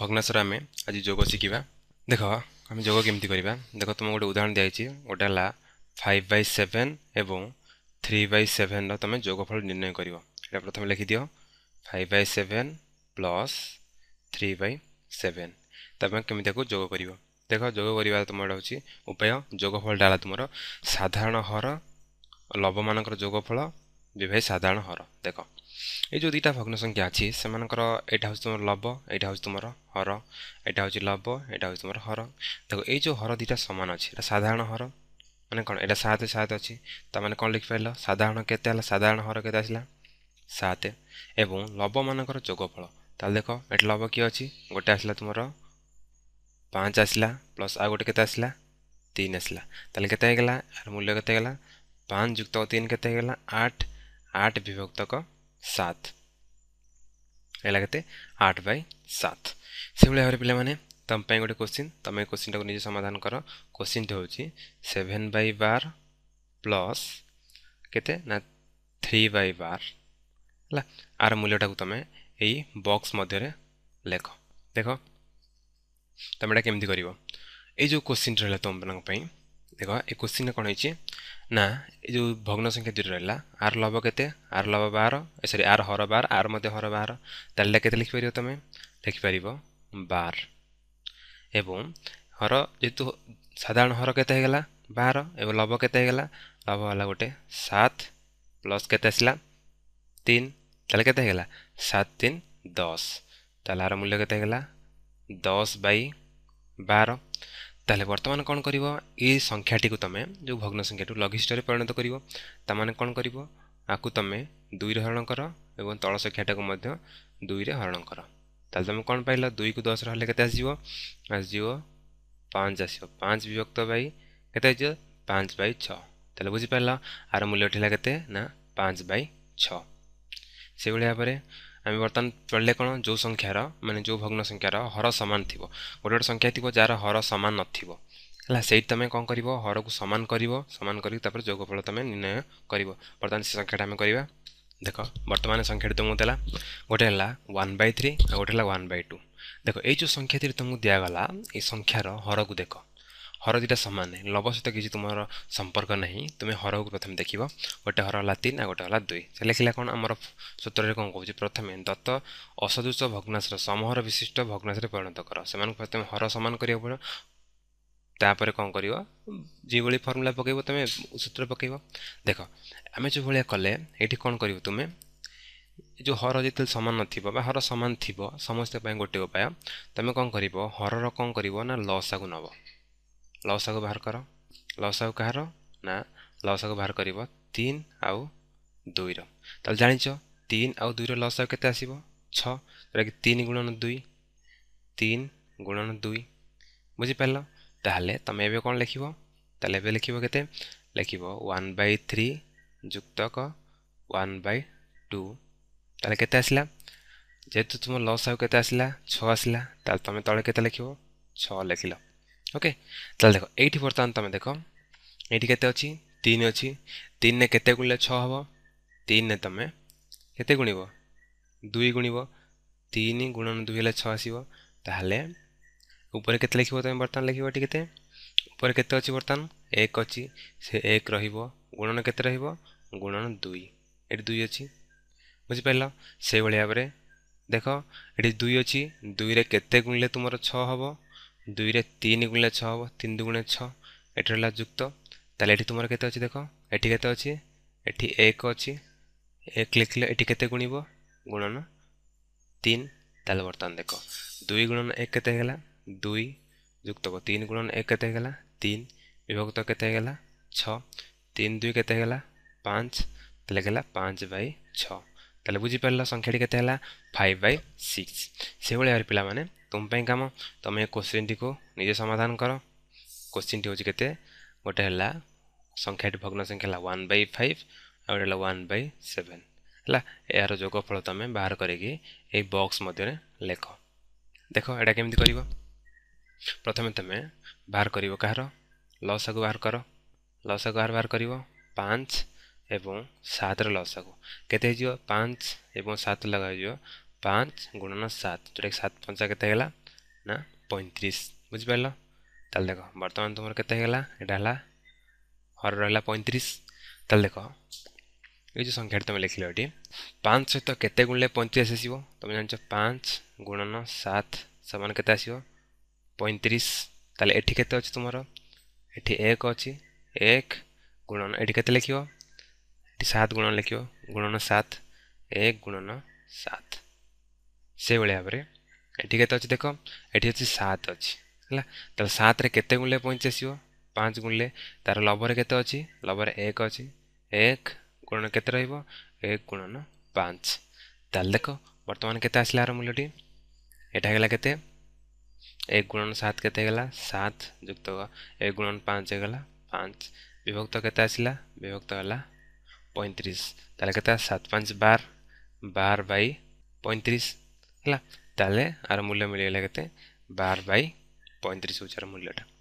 ଭଗ୍ନାଶର ଆମେ ଆଜି ଯୋଗ ଶିଖିବା ଦେଖ ଆମେ ଯୋଗ କେମିତି କରିବା ଦେଖ ତୁମକୁ ଗୋଟେ ଉଦାହରଣ ଦିଆଯାଇଛି ଗୋଟେ ହେଲା ଫାଇଭ୍ ବାଇ ସେଭେନ୍ ଏବଂ থ্রি বাই সেভেনর তুমি যোগফল নির্ণয় করব এটা প্রথমে লিখিদিও five by seven plus three by seven তারপরে কেমি তাকে যোগ করব দেখ যোগ করা তোমার হচ্ছে উপায় যোগফলটা হল তোমার সাধারণ হর লব মানকর যোগফল বিবাহী সাধারণ হর দেখ ଏଇ ଯେଉଁ ଦୁଇଟା ଭଗ୍ନ ସଂଖ୍ୟା ଅଛି ସେମାନଙ୍କର ଏଇଟା ହେଉଛି ତୁମର ଲବ ଏଇଟା ହେଉଛି ତୁମର ହର ଏଇଟା ହେଉଛି ଲବ ଏଇଟା ହେଉଛି ତୁମର ହର ଦେଖ ଏଇ ଯେଉଁ ହର ଦୁଇଟା ସମାନ ଅଛି ଏଇଟା ସାଧାରଣ ହର ମାନେ କ'ଣ ଏଇଟା ସାତ ସାତ ଅଛି ତାମାନେ କ'ଣ ଲେଖିପାରିଲ ସାଧାରଣ କେତେ ହେଲା ସାଧାରଣ ହର କେତେ ଆସିଲା ସାତ ଏବଂ ଲବମାନଙ୍କର ଯୋଗଫଳ ତାହେଲେ ଦେଖ ଏଠି ଲବ କିଏ ଅଛି ଗୋଟେ ଆସିଲା ତୁମର ପାଞ୍ଚ ଆସିଲା ପ୍ଲସ୍ ଆଉ ଗୋଟେ କେତେ ଆସିଲା ତିନି ଆସିଲା ତାହେଲେ କେତେ ହେଇଗଲା ଏହାର ମୂଲ୍ୟ କେତେ ହେଇଗଲା ପାଞ୍ଚ ଯୁକ୍ତକ ତିନି କେତେ ହେଇଗଲା ଆଠ ଆଠ ବିଭକ୍ତକ સાત ଏଇଲା କେତେ ଆଠ ବାଇ ସାତ ସେଭଳି ଭାବରେ ପିଲାମାନେ ତୁମ ପାଇଁ ଗୋଟେ କୋଶ୍ଚିନ୍ ତୁମେ କୋଶ୍ଚିନ୍ଟାକୁ ନିଜେ ସମାଧାନ କର କୋଶ୍ଚିନ୍ଟି ହେଉଛି ସେଭେନ୍ ବାଇ ବାର ପ୍ଲସ୍ କେତେ ନା থ্রি বাই বার হল আর মূল্যটা তুমি এই বক্স মধ্যে লেখ দেখ তুমি এটা কেমি করব এই যে কোশ্চিন রহলা তোমার দেখ একুশ চিহ্ন କ'ଣ ହେଇଛି ନା ଏ ଯେଉଁ ଭଗ୍ନ ସଂଖ୍ୟା ଦୁଇରେ ରହିଲା ଆର ଲବ କେତେ ଆର ଲବ ବାର ସରି ଆର ହର ବାର ଆର ମଧ୍ୟ ହର ବାର ତାହେଲେ କେତେ ଲେଖିପାରିବ ତୁମେ ଲେଖିପାରିବ ବାର ଏବଂ ହର ଯେହେତୁ ସାଧାରଣ ହର କେତେ ହେଇଗଲା ବାର ଏବଂ ଲବ କେତେ ହେଇଗଲା ଲବ ହେଲା ଗୋଟେ ସାତ ପ୍ଲସ୍ କେତେ ଆସିଲା ତିନି ତାହେଲେ କେତେ ହେଇଗଲା ସାତ ତିନି ଦଶ ତାହେଲେ ଆର ମୂଲ୍ୟ କେତେ ହେଇଗଲା ଦଶ ବାଇ ବାର তাহলে বর্তমান କ'ଣ କରିବ ଏ ସଂଖ୍ୟାଟିକୁ ତୁମେ ଯେଉଁ ଭଗ୍ନ ସଂଖ୍ୟାଠୁ ଲଘିଷ୍ଠରେ ପରିଣତ କରିବ ତାମାନେ କ'ଣ କରିବ ଆକୁ ତୁମେ ଦୁଇରେ ହରଣ କର ଏବଂ ତଳ ସଂଖ୍ୟାଟାକୁ ମଧ୍ୟ ଦୁଇରେ ହରଣ କର ତାହେଲେ ତୁମେ କ'ଣ ପାଇଲ ଦୁଇକୁ ଦଶରେ ହେଲେ କେତେ ଆସିଯିବ ଆସିଯିବ ପାଞ୍ଚ ଆସିବ ପାଞ୍ଚ ବିଭକ୍ତ ବାଇ କେତେ ଆସିଯିବ ପାଞ୍ଚ ବାଇ ଛଅ ତାହେଲେ ବୁଝିପାରିଲ ଆର ମୂଲ୍ୟଟି ହେଲା କେତେ ନା ପାଞ୍ଚ ବାଇ ଛଅ ସେଭଳି ଭାବରେ ଆମେ ବର୍ତ୍ତମାନ ପଢ଼ିଲେ କ'ଣ ଯେଉଁ ସଂଖ୍ୟାର ମାନେ ଯେଉଁ ଭଗ୍ନ ସଂଖ୍ୟାର ହର ସମାନ ଥିବ ଗୋଟେ ଗୋଟେ ସଂଖ୍ୟା ଥିବ ଯାହାର ହର ସମାନ ନଥିବ ହେଲା ସେଇଠି ତମେ କ'ଣ କରିବ ହରକୁ ସମାନ କରିବ ସମାନ କରିକି ତାପରେ ଯୋଗଫଳ ତମେ ନିର୍ଣ୍ଣୟ କରିବ ବର୍ତ୍ତମାନ ସେ ସଂଖ୍ୟାଟା ଆମେ କରିବା ଦେଖ ବର୍ତ୍ତମାନ ସଂଖ୍ୟାଟି ତୁମକୁ ଦେଲା ଗୋଟେ ହେଲା ୱାନ୍ ବାଇ ଥ୍ରୀ ଆଉ ଗୋଟେ ହେଲା ୱାନ୍ ବାଇ ଟୁ ଦେଖ ଏଇ ଯେଉଁ ସଂଖ୍ୟାଟିରେ ତୁମକୁ ଦିଆଗଲା ଏଇ ସଂଖ୍ୟାର ହରକୁ ଦେଖ ହର ଦୁଇଟା ସମାନ ଲବ ସହିତ କିଛି ତୁମର ସମ୍ପର୍କ ନାହିଁ ତୁମେ ହରକୁ ପ୍ରଥମେ ଦେଖିବ ଗୋଟେ ହର ହେଲା ତିନି ଆଉ ଗୋଟେ ହେଲା ଦୁଇ ସେ ଲେଖିଲା କ'ଣ ଆମର ସୂତ୍ରରେ କ'ଣ କହୁଛି ପ୍ରଥମେ ଦତ୍ତ ଅସଦୃଶ ଭଗ୍ନାଶର ସମହର ବିଶିଷ୍ଟ ଭଗ୍ନାଶରେ ପରିଣତ କର ସେମାନଙ୍କୁ ପ୍ରଥମେ ହର ସମାନ କରିବାକୁ ପଡ଼ିବ ତାପରେ କ'ଣ କରିବ ଯେଉଁଭଳି ଫର୍ମୁଲା ପକାଇବ ତୁମେ ସୂତ୍ର ପକାଇବ ଦେଖ ଆମେ ଯେଉଁଭଳିଆ କଲେ ଏଠି କ'ଣ କରିବ ତୁମେ ଯେଉଁ ହର ଯେତେବେଳେ ସମାନ ନଥିବ ବା ହର ସମାନ ଥିବ ସମସ୍ତଙ୍କ ପାଇଁ ଗୋଟେ ଉପାୟ ତୁମେ କ'ଣ କରିବ ହରର କ'ଣ କରିବ ନା ଲସାକୁ ନେବ লসাগু ବାହାର କର ଲସାଗୁ କାହାର ନା ଲସାଗୁ ବାହାର କରିବ ତିନି ଆଉ ଦୁଇର ତାହେଲେ ଜାଣିଛ ତିନି ଆଉ ଦୁଇର ଲସାଗୁ କେତେ ଆସିବ ଛଅ ଯେଉଁଟାକି ତିନି ଗୁଣନ ଦୁଇ ତିନି ଗୁଣନ ଦୁଇ ବୁଝିପାରିଲ ତାହେଲେ ତୁମେ ଏବେ କ'ଣ ଲେଖିବ ତାହେଲେ ଏବେ ଲେଖିବ କେତେ ଲେଖିବ ୱାନ୍ ବାଇ ଥ୍ରୀ ଯୁକ୍ତକ ୱାନ୍ ବାଇ ଟୁ ତାହେଲେ କେତେ ଆସିଲା ଯେହେତୁ ତୁମ ଲସ୍ ଆଉ କେତେ ଆସିଲା ଛଅ ଆସିଲା ତାହେଲେ ତୁମେ ତଳେ କେତେ ଲେଖିବ ଛଅ ଲେଖିଲ ওকে তাহলে দেখো এইটি বর্ତ୍ତমান তুমি দেখো এইটি কেতে অছি তিন অছি তিনে কেতে গুণলে ছ হব তিনে তুমি কেতে গুণিব দুই গুণিব তিন গুণন দুই হলে ছ আসব তাহলে উপরে কেতে লিখব তুমি বর্তমান লিখব এটি কেতে উপরে কেতে অছি বর্তমান এক অছি সে এক রহব গুণন কেতে রহব গুণন দুই এটি দুই অছি বুঝিপার সেইভাবে ভাবে দেখ এটি দুই অছি দুইরে কেতে গুণলে তোমার ছ হব দুইরে তিন গুণলে ছ হব তিন দুগুণে ছ এটি রহলা যুক্ত তাহলে এটি তোমার কেতে অছি দেখ এটি কেতে অছি এটি এক অছি এক লিখলে এটি কেতে গুণব গুণন তিন তাহলে বর্তমান দেখ দুই গুণন এক কেতে গেলা দুই যুক্ত তিন গুণন এক কেতে গেলা তিন বিভক্ত কেতে গেলা ছ তিন দুই কেতে গেলা পাঁচ তাহলে গেলা পাঁচ বাই ছ ତାହେଲେ ବୁଝିପାରିଲ ସଂଖ୍ୟାଟି କେତେ ହେଲା ଫାଇଭ୍ ବାଇ ସିକ୍ସ ସେଭଳି ଭାବରେ ପିଲାମାନେ ତୁମ ପାଇଁ କାମ ତୁମେ ଏ କୋଶ୍ଚିନ୍ଟିକୁ ନିଜେ ସମାଧାନ କର କୋଶ୍ଚିନ୍ଟି ହେଉଛି କେତେ ଗୋଟେ ହେଲା ସଂଖ୍ୟାଟି ଭଗ୍ନ ସଂଖ୍ୟା ହେଲା ୱାନ୍ ବାଇ ଫାଇଭ୍ ଆଉ ଗୋଟେ ହେଲା ୱାନ୍ ବାଇ ସେଭେନ୍ ହେଲା ଏହାର ଯୋଗଫଳ ତୁମେ ବାହାର କରିକି ଏଇ ବକ୍ସ ମଧ୍ୟରେ ଲେଖ ଦେଖ ଏଇଟା କେମିତି କରିବ ପ୍ରଥମେ ତୁମେ ବାହାର କରିବ କାହାର ଲସାକୁ ବାହାର କର ଲସାକୁ ବାହାର ବାହାର କରିବ ପାଞ୍ଚ ଏବଂ ସାତର ଲସାଗୁ କେତେ ହେଇଯିବ ପାଞ୍ଚ ଏବଂ ସାତ ଲଗାଯିବ ପାଞ୍ଚ ଗୁଣନ ସାତ ଯେଉଁଟାକି ସାତ ପଞ୍ଚା କେତେ ହେଲା ନା ପଇଁତିରିଶ ବୁଝିପାରିଲ ତାହେଲେ ଦେଖ ବର୍ତ୍ତମାନ ତୁମର କେତେ ହେଇଗଲା ଏଇଟା ହେଲା ହର ରହିଲା ପଇଁତିରିଶ ତାହେଲେ ଦେଖ ଏଇ ଯେଉଁ ସଂଖ୍ୟାଟି ତୁମେ ଲେଖିଲ ଏଠି ପାଞ୍ଚ ସହିତ କେତେ ଗୁଣିଲେ ପଇଁତିରିଶ ଆସିବ ତୁମେ ଜାଣିଛ ପାଞ୍ଚ ଗୁଣନ ସାତ ସମାନ କେତେ ଆସିବ ପଇଁତିରିଶ ତାହେଲେ ଏଠି କେତେ ଅଛି ତୁମର ଏଠି ଏକ ଅଛି ଏକ ଗୁଣନ ଏଠି କେତେ ଲେଖିବ ଏଠି ସାତ ଗୁଣନ ଲେଖିବ ଗୁଣନ ସାତ ଏକ ଗୁଣନ ସାତ ସେଭଳି ଭାବରେ ଏଠି କେତେ ଅଛି ଦେଖ ଏଠି ଅଛି ସାତ ଅଛି ହେଲା ତାହେଲେ ସାତରେ କେତେ ଗୁଣିଲେ ପଇଁଚାଳିଶ ଆସିବ ପାଞ୍ଚ ଗୁଣିଲେ ତା'ର ଲଭରେ କେତେ ଅଛି ଲଭରେ ଏକ ଅଛି ଏକ ଗୁଣନ କେତେ ରହିବ ଏକ ଗୁଣନ ପାଞ୍ଚ ତାହେଲେ ଦେଖ ବର୍ତ୍ତମାନ କେତେ ଆସିଲା ଆର ମୂଲ୍ୟଟି ଏଇଟା ହେଇଗଲା କେତେ এক গুণন সাত কেতে গেলা সাত যুক্ত এক গুণন পাঁচ হয়ে গেলা পাঁচ বিভক্ত কেতে আসিলা বিভক্ত হলা পঁয়ত্রিশ ତାହେଲେ କେତେ ସାତ ପାଞ୍ଚ ବାର ବାର ବାଇ ପଇଁତିରିଶ ହେଲା ତାହେଲେ ଆର ମୂଲ୍ୟ ମିଳିଗଲା କେତେ ବାର ବାଇ ପଇଁତିରିଶ ହେଉଛି ଆର ମୂଲ୍ୟଟା